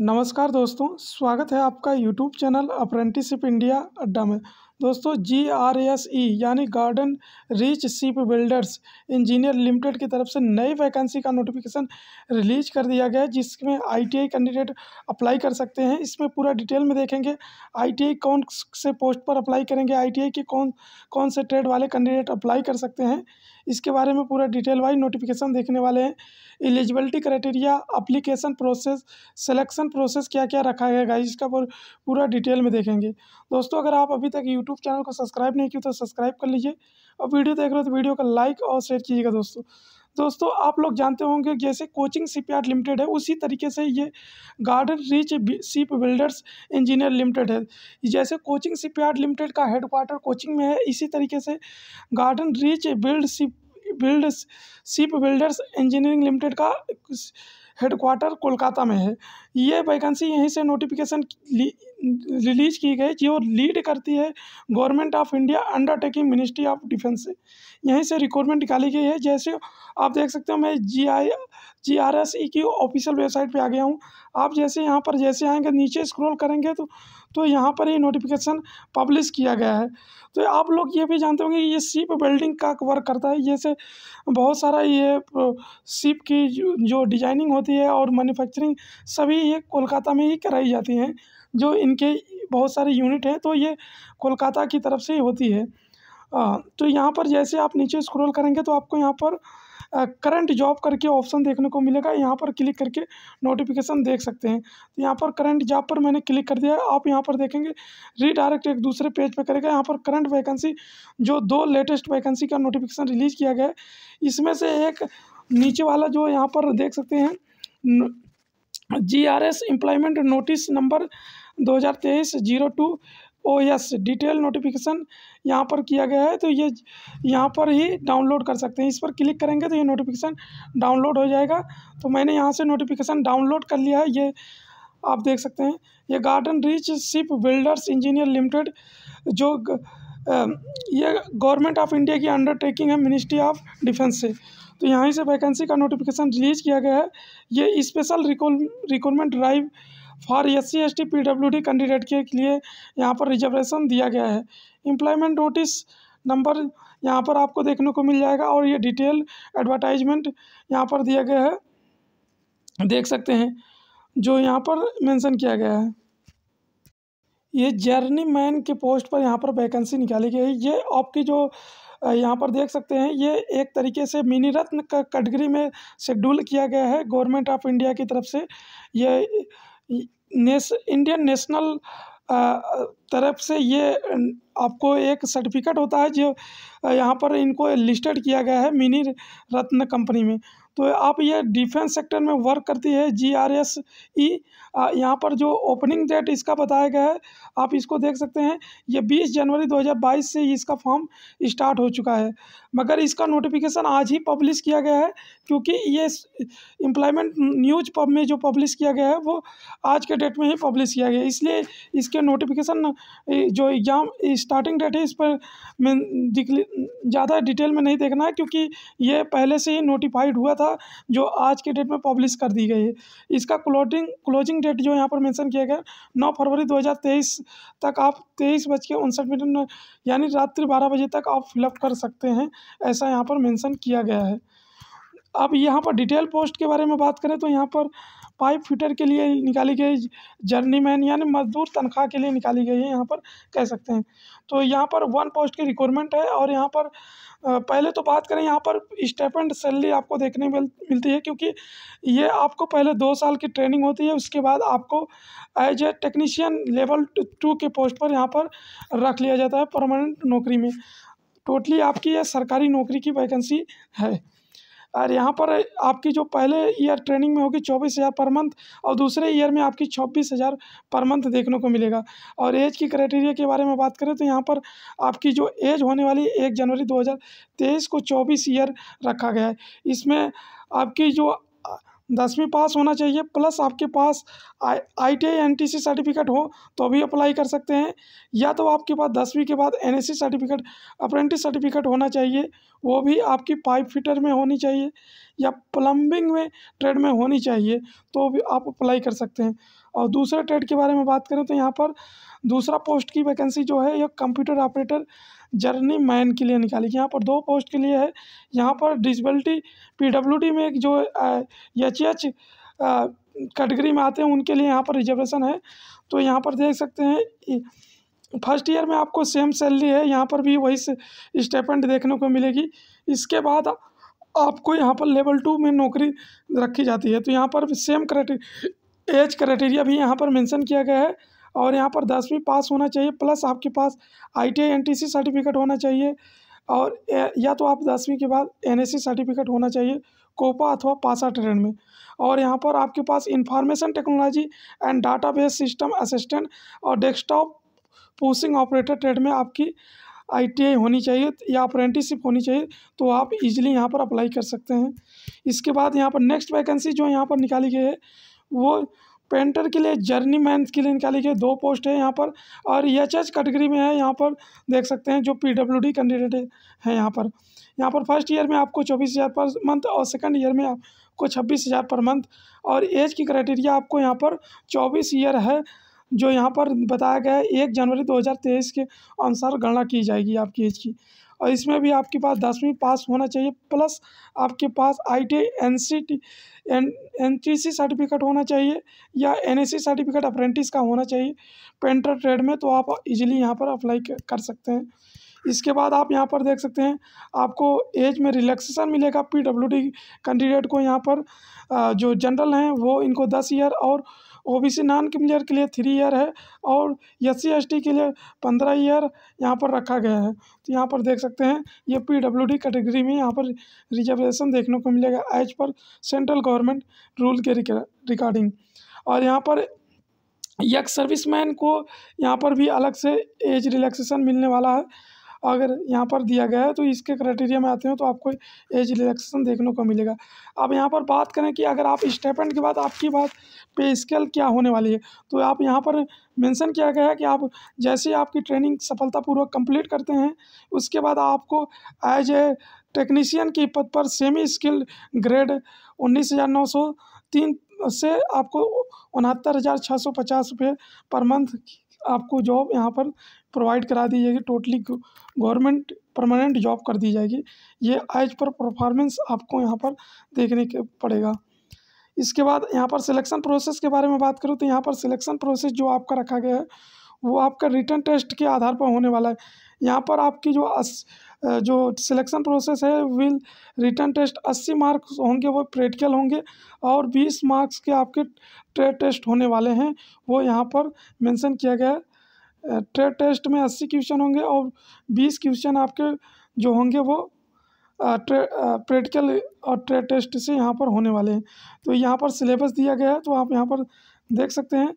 नमस्कार दोस्तों स्वागत है आपका यूट्यूब चैनल अप्रेंटिसिप इंडिया अड्डा में दोस्तों जी आर एस ई यानी garden reach ship builders engineer limited की तरफ से नई वैकेंसी का नोटिफिकेशन रिलीज कर दिया गया है जिसमें आईटीआई कैंडिडेट अप्लाई कर सकते हैं इसमें पूरा डिटेल में देखेंगे आईटीआई कौन से पोस्ट पर अप्लाई करेंगे आईटीआई के कौन कौन से ट्रेड वाले कैंडिडेट अप्लाई कर सकते हैं इसके बारे में पूरा डिटेल वाइज नोटिफिकेशन देखने वाले हैं eligibility criteria application process selection process क्या क्या रखा गया इसका पूरा डिटेल में देखेंगे दोस्तों अगर आप अभी तक यूट्यूब यूट्यूब चैनल को सब्सक्राइब नहीं किया तो सब्सक्राइब कर लीजिए और वीडियो देख रहे हो तो वीडियो का लाइक और शेयर कीजिएगा दोस्तों दोस्तों आप लोग जानते होंगे जैसे कोचिंग सीपीआर लिमिटेड है उसी तरीके से ये garden reach ship builders engineer limited है जैसे कोचिंग सीपीआर लिमिटेड का हेडक्वार्टर कोचिंग में है इसी तरीके से garden reach build ship build ship builders engineering limited का हेडक्वार्टर कोलकाता में है ये वैकेंसी यहीं से नोटिफिकेशन रिलीज की गई जो लीड करती है government of India undertaking ministry of defence से यहीं से रिक्रूटमेंट निकाली गई है जैसे आप देख सकते हो मैं जी आई जी आर एस ई की ऑफिशियल वेबसाइट पे आ गया हूँ आप जैसे यहाँ पर जैसे आएंगे नीचे स्क्रॉल करेंगे तो तो यहाँ पर ये नोटिफिकेशन पब्लिश किया गया है तो आप लोग ये भी जानते होंगे कि ये सीप वेल्डिंग का वर्क करता है जैसे बहुत सारा ये सीप की जो डिजाइनिंग होती है और मैन्युफैक्चरिंग सभी ये कोलकाता में ही कराई जाती हैं जो इनके बहुत सारे यूनिट हैं तो ये कोलकाता की तरफ से ही होती है तो यहाँ पर जैसे आप नीचे स्क्रॉल करेंगे तो आपको यहाँ पर करंट जॉब करके ऑप्शन देखने को मिलेगा यहाँ पर क्लिक करके नोटिफिकेशन देख सकते हैं तो यहाँ पर करंट जॉब पर मैंने क्लिक कर दिया आप यहाँ पर देखेंगे रीडायरेक्ट एक दूसरे पेज पर करेगा यहाँ पर करंट वैकेंसी जो दो लेटेस्ट वैकेंसी का नोटिफिकेशन रिलीज किया गया है इसमें से एक नीचे वाला जो यहाँ पर देख सकते हैं G R S employment notice number दो हज़ार तेईस zero two oh yes detail notification यहाँ पर किया गया है तो ये यहाँ पर ही डाउनलोड कर सकते हैं इस पर क्लिक करेंगे तो ये नोटिफिकेशन डाउनलोड हो जाएगा तो मैंने यहाँ से नोटिफिकेशन डाउनलोड कर लिया है ये आप देख सकते हैं ये garden reach ship builders engineer limited जो ये गवर्नमेंट ऑफ इंडिया की अंडरटेकिंग है मिनिस्ट्री ऑफ डिफेंस से तो यहाँ से वैकेंसी का नोटिफिकेशन रिलीज़ किया गया है ये special recruitment drive for S C S T P W D candidate के लिए यहाँ पर रिजर्वेशन दिया गया है एम्प्लॉयमेंट नोटिस नंबर यहाँ पर आपको देखने को मिल जाएगा और ये डिटेल एडवर्टाइजमेंट यहाँ पर दिया गया है देख सकते हैं जो यहाँ पर मेंशन किया गया है ये जर्नी मैन के पोस्ट पर यहाँ पर वैकेंसी निकाली गई है ये आपकी जो यहाँ पर देख सकते हैं ये एक तरीके से मिनी रत्न कैटेगरी में शेड्यूल किया गया है गवर्नमेंट ऑफ इंडिया की तरफ से ये नेस इंडियन नेशनल तरफ से ये आपको एक सर्टिफिकेट होता है जो यहाँ पर इनको लिस्टेड किया गया है मिनी रत्न कंपनी में तो आप ये डिफेंस सेक्टर में वर्क करती है जी आर एस ई यहाँ पर जो ओपनिंग डेट इसका बताया गया है आप इसको देख सकते हैं ये 20 जनवरी 2022 से इसका फॉर्म स्टार्ट हो चुका है मगर इसका नोटिफिकेशन आज ही पब्लिश किया गया है क्योंकि ये एम्प्लॉयमेंट न्यूज पब में जो पब्लिश किया गया है वो आज के डेट में ही पब्लिश किया गया इसलिए इसके नोटिफिकेशन जो एग्ज़ाम स्टार्टिंग डेट है इस पर ज़्यादा डिटेल में नहीं देखना है क्योंकि ये पहले से ही नोटिफाइड हुआ था था जो आज के डेट में पब्लिश कर दी गई है इसका क्लोटिंग क्लोजिंग डेट जो यहाँ पर मेंशन किया गया नौ फरवरी 2023 तक आप तेईस बज के उनसठ मिनट यानी रात्रि बारह बजे तक आप फिलअप कर सकते हैं ऐसा यहाँ पर मेंशन किया गया है अब यहाँ पर डिटेल पोस्ट के बारे में बात करें तो यहाँ पर पाइप फिटर के लिए निकाली गई जर्नी मैन यानी मजदूर तनख्वाह के लिए निकाली गई है यहाँ पर कह सकते हैं तो यहाँ पर वन पोस्ट की रिक्वायरमेंट है और यहाँ पर पहले तो बात करें यहाँ पर स्टेपेंड सैलरी आपको देखने मिल मिलती है क्योंकि ये आपको पहले दो साल की ट्रेनिंग होती है उसके बाद आपको as a technician level two के पोस्ट पर यहाँ पर रख लिया जाता है परमानेंट नौकरी में टोटली आपकी यह सरकारी नौकरी की वैकेंसी है और यहाँ पर आपकी जो पहले ईयर ट्रेनिंग में होगी चौबीस हज़ार पर मंथ और दूसरे ईयर में आपकी छब्बीस हज़ार पर मंथ देखने को मिलेगा और एज की क्राइटेरिया के बारे में बात करें तो यहाँ पर आपकी जो एज होने वाली एक जनवरी दो हज़ार तेईस को चौबीस ईयर रखा गया है इसमें आपकी जो दसवीं पास होना चाहिए प्लस आपके पास I I T I N T C certificate हो तो भी अप्लाई कर सकते हैं या तो आपके पास दसवीं के बाद N S C certificate apprentice certificate होना चाहिए वो भी आपकी पाइप फिटर में होनी चाहिए या प्लम्बिंग में ट्रेड में होनी चाहिए तो भी आप अप्लाई कर सकते हैं और दूसरे ट्रेड के बारे में बात करें तो यहाँ पर दूसरा पोस्ट की वैकेंसी जो है यह कंप्यूटर ऑपरेटर जर्नी मैन के लिए निकाली यहाँ पर दो पोस्ट के लिए है यहाँ पर डिसबिलिटी पीडब्ल्यूडी में एक जो एच एच कैटेगरी में आते हैं उनके लिए यहाँ पर रिजर्वेशन है तो यहाँ पर देख सकते हैं फर्स्ट ईयर में आपको सेम सैलरी है यहाँ पर भी वही स्टेपमेंट देखने को मिलेगी इसके बाद आपको यहाँ पर लेवल टू में नौकरी रखी जाती है तो यहाँ पर सेम क्राइटे एज क्राइटेरिया भी यहाँ पर मेंशन किया गया है और यहाँ पर दसवीं पास होना चाहिए प्लस आपके पास आई टी एनटीसी सर्टिफिकेट होना चाहिए और या तो आप दसवीं के बाद एन सर्टिफिकेट होना चाहिए कोपा अथवा पासा ट्रेन में और यहाँ पर आपके पास information technology and data base system assistant और डेस्कटॉप पोसिंग ऑपरेटर ट्रेड में आपकी आई होनी चाहिए या अप्रेंटिसिप होनी चाहिए तो आप इजीली यहाँ पर अप्लाई कर सकते हैं इसके बाद यहाँ पर नेक्स्ट वैकेंसी जो यहाँ पर निकाली गई है वो पेंटर के लिए जर्नी मैन के लिए निकाली गई दो पोस्ट है यहाँ पर और एच एच कैटेगरी में है यहाँ पर देख सकते हैं जो पी डब्ल्यू डी कैंडिडेट है यहाँ पर यहाँ पर फर्स्ट ईयर में आपको चौबीस हज़ार पर मंथ और सेकंड ईयर में आपको छब्बीस हज़ार पर मंथ और एज की क्राइटेरिया आपको यहाँ पर चौबीस ईयर है जो यहाँ पर बताया गया है एक जनवरी तेईस के अनुसार गणना की जाएगी आपकी एज की और इसमें भी आपके पास दसवीं पास होना चाहिए प्लस आपके पास I T N C T N N T C certificate होना चाहिए या N S C certificate apprentice का होना चाहिए पेंटर ट्रेड में तो आप इजीली यहाँ पर अप्लाई कर सकते हैं इसके बाद आप यहाँ पर देख सकते हैं आपको एज में रिलैक्सेशन मिलेगा डी कैंडिडेट को यहाँ पर जो जनरल हैं वो इनको दस ईयर और O B C non clear के लिए थ्री ईयर है और एस सी एस टी के लिए पंद्रह ईयर यहाँ पर रखा गया है तो यहाँ पर देख सकते हैं ये पी डब्ल्यू डी कैटेगरी में यहाँ पर रिजर्वेशन देखने को मिलेगा एज पर सेंट्रल गवर्नमेंट रूल के रिगार्डिंग और यहाँ पर यक सर्विसमैन को यहाँ पर भी अलग से एज रिलैक्सेशन मिलने वाला है अगर यहाँ पर दिया गया है तो इसके क्राइटेरिया में आते हैं तो आपको एज रिलेक्सेशन देखने को मिलेगा अब यहाँ पर बात करें कि अगर आप स्टेपेंट के बाद आपकी बात पे स्केल क्या होने वाली है तो आप यहाँ पर मेंशन किया गया है कि आप जैसे आपकी ट्रेनिंग सफलतापूर्वक कंप्लीट करते हैं उसके बाद आपको एज ए टेक्नीशियन की पद पर सेमी स्किल्ड ग्रेड उन्नीस हज़ार नौ सौ तीन से आपको उनहत्तर हज़ार छः सौ पचास रुपये पर मंथ आपको जॉब यहाँ पर प्रोवाइड करा दी जाएगी टोटली गवर्नमेंट परमानेंट जॉब कर दी जाएगी ये एज पर परफॉर्मेंस आपको यहाँ पर देखने के पड़ेगा इसके बाद यहाँ पर सिलेक्शन प्रोसेस के बारे में बात करूँ तो यहाँ पर सिलेक्शन प्रोसेस जो आपका रखा गया है वो आपका रिटर्न टेस्ट के आधार पर होने वाला है यहाँ पर आपकी जो अस जो सिलेक्शन प्रोसेस है विल रिटर्न टेस्ट अस्सी मार्क्स होंगे वो प्रैक्टिकल होंगे और बीस मार्क्स के आपके ट्रेड टेस्ट होने वाले हैं वो यहाँ पर मेंशन किया गया है ट्रेड टेस्ट में अस्सी क्वेश्चन होंगे और बीस क्वेश्चन आपके जो होंगे वो प्रैक्टिकल और ट्रेड टेस्ट से यहाँ पर होने वाले हैं तो यहाँ पर सिलेबस दिया गया है तो आप यहाँ पर देख सकते हैं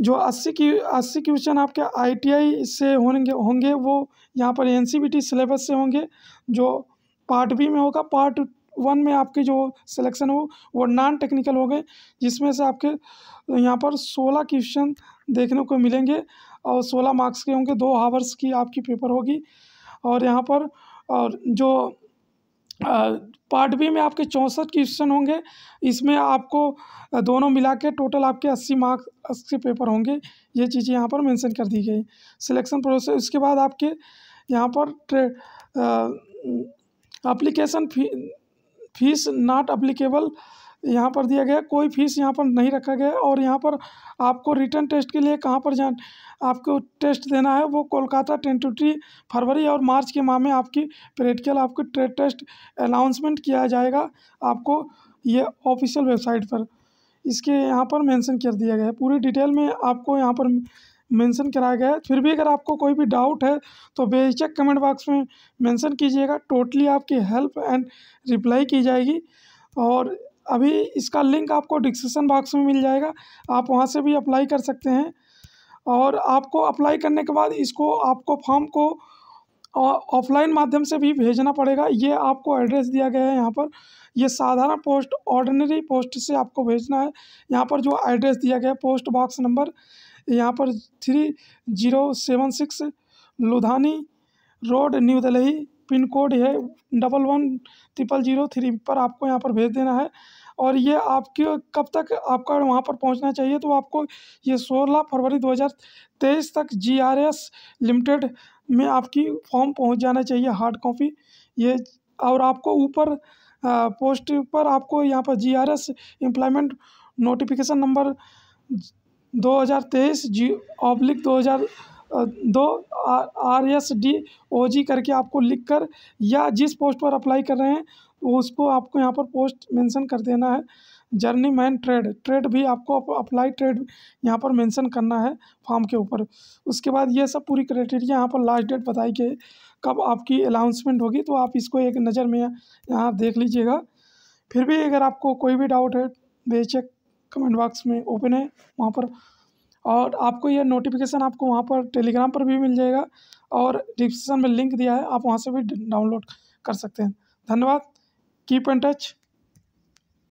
जो अस्सी की अस्सी क्वेश्चन आपके आईटीआई से होंगे होंगे वो यहाँ पर एनसीबीटी सिलेबस से होंगे जो पार्ट बी में होगा पार्ट वन में आपके जो सिलेक्शन हो वो नॉन टेक्निकल हो गए जिसमें से आपके यहाँ पर सोलह क्वेश्चन देखने को मिलेंगे और सोलह मार्क्स के होंगे दो हावर्स की आपकी पेपर होगी और यहाँ पर और जो पार्ट बी में आपके चौंसठ क्वेश्चन होंगे इसमें आपको दोनों मिला के टोटल आपके अस्सी मार्क्स अस्सी पेपर होंगे ये चीज़ें यहाँ पर मेंशन कर दी गई सिलेक्शन प्रोसेस उसके बाद आपके यहाँ पर application fee fees not applicable यहाँ पर दिया गया कोई फीस यहाँ पर नहीं रखा गया और यहाँ पर आपको रिटर्न टेस्ट के लिए कहाँ पर जान आपको टेस्ट देना है वो कोलकाता ट्वेंटी फरवरी और मार्च के माह में आपकी प्रैक्टिकल आपके ट्रेड टेस्ट अनाउंसमेंट किया जाएगा आपको ये ऑफिशियल वेबसाइट पर इसके यहाँ पर मेंशन कर दिया गया है पूरी डिटेल में आपको यहाँ पर मेंशन कराया गया है फिर भी अगर आपको कोई भी डाउट है तो बेचक कमेंट बॉक्स में मेंशन कीजिएगा टोटली आपकी हेल्प एंड रिप्लाई की जाएगी और अभी इसका लिंक आपको डिस्क्रिप्सन बॉक्स में मिल जाएगा आप वहाँ से भी अप्लाई कर सकते हैं और आपको अप्लाई करने के बाद इसको आपको फॉर्म को ऑफलाइन माध्यम से भी भेजना पड़ेगा ये आपको एड्रेस दिया गया है यहाँ पर ये साधारण पोस्ट ऑर्डनरी पोस्ट से आपको भेजना है यहाँ पर जो एड्रेस दिया गया है पोस्ट बॉक्स नंबर यहाँ पर three zero seven six Ludhani road new Delhi pin code है double one triple zero three पर आपको यहाँ पर भेज देना है और ये आपके कब तक आपका वहाँ पर पहुँचना चाहिए तो आपको ये सोलह फरवरी दो हज़ार तेईस तक जी आर एस लिमिटेड में आपकी फॉर्म पहुँच जाना चाहिए हार्ड कॉपी ये और आपको ऊपर पोस्ट पर आपको यहाँ पर G R S employment notification number दो हज़ार तेईस जी ऑब्लिक दो हज़ार दो R S D O G करके आपको लिख कर या जिस पोस्ट पर अप्लाई कर रहे हैं उसको आपको यहाँ पर पोस्ट मेंशन कर देना है जर्नी मैन ट्रेड ट्रेड भी आपको अप्लाई ट्रेड यहाँ पर मेंशन करना है फॉर्म के ऊपर उसके बाद ये सब पूरी क्राइटेरिया यहाँ पर लास्ट डेट बताई गई कब आपकी अनाउंसमेंट होगी तो आप इसको एक नज़र में यहाँ देख लीजिएगा फिर भी अगर आपको कोई भी डाउट है बेचक कमेंट बॉक्स में ओपन है वहाँ पर और आपको यह नोटिफिकेशन आपको वहाँ पर टेलीग्राम पर भी मिल जाएगा और डिस्क्रिप्शन में लिंक दिया है आप वहाँ से भी डाउनलोड कर सकते हैं धन्यवाद कीप एंड टच